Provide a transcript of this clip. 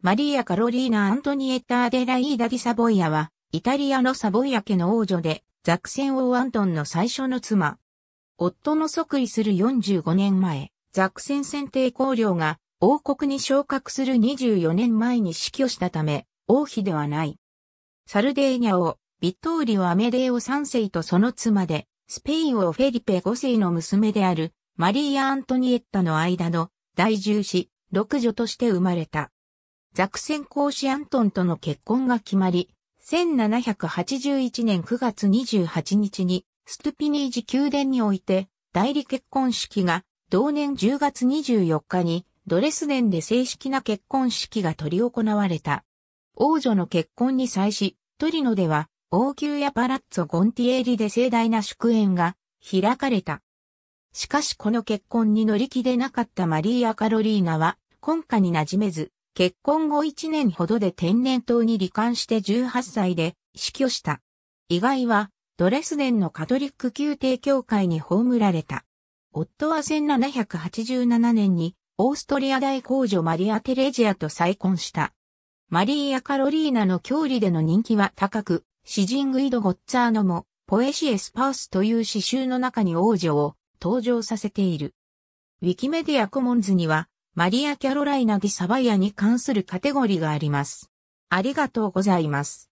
マリーア・カロリーナ・アントニエッタ・アデライーダ・ディ・サボイアは、イタリアのサボイア家の王女で、ザクセン王アントンの最初の妻。夫の即位する45年前、ザクセン選定公領が王国に昇格する24年前に死去したため、王妃ではない。サルデーニャ王、ビットーリオ・アメデーオ3世とその妻で、スペイン王フェリペ5世の娘であるマリーア・アントニエッタの間の第10子、6女として生まれた。ザクセン公使アントンとの結婚が決まり、1781年9月28日にストゥピニージ宮殿において代理結婚式が同年10月24日にドレスデンで正式な結婚式が取り行われた。王女の結婚に際し、トリノでは王宮やパラッツォ・ゴンティエーリで盛大な祝宴が開かれた。しかしこの結婚に乗り気でなかったマリーア・カロリーナは、今夏に馴染めず、結婚後1年ほどで天然痘に罹患して18歳で死去した。意外はドレスデンのカトリック宮廷教会に葬られた。夫は1787年にオーストリア大公女マリア・テレジアと再婚した。マリーア・カロリーナの郷里での人気は高く、詩人グイド・ゴッツァーノも、ポエシエスパースという詩集の中に王女を登場させている。ウィキメディアコモンズには、マリア・キャロライナ・ディ・サバイアに関するカテゴリがあります。ありがとうございます。